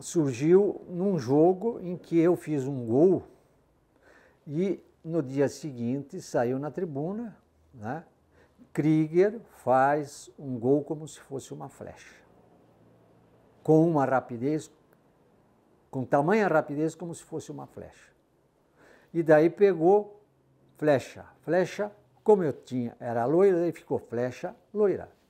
surgiu num jogo em que eu fiz um gol e no dia seguinte saiu na tribuna, né? Krieger faz um gol como se fosse uma flecha, com uma rapidez, com tamanha rapidez como se fosse uma flecha. E daí pegou flecha, flecha, como eu tinha, era loira e ficou flecha loira.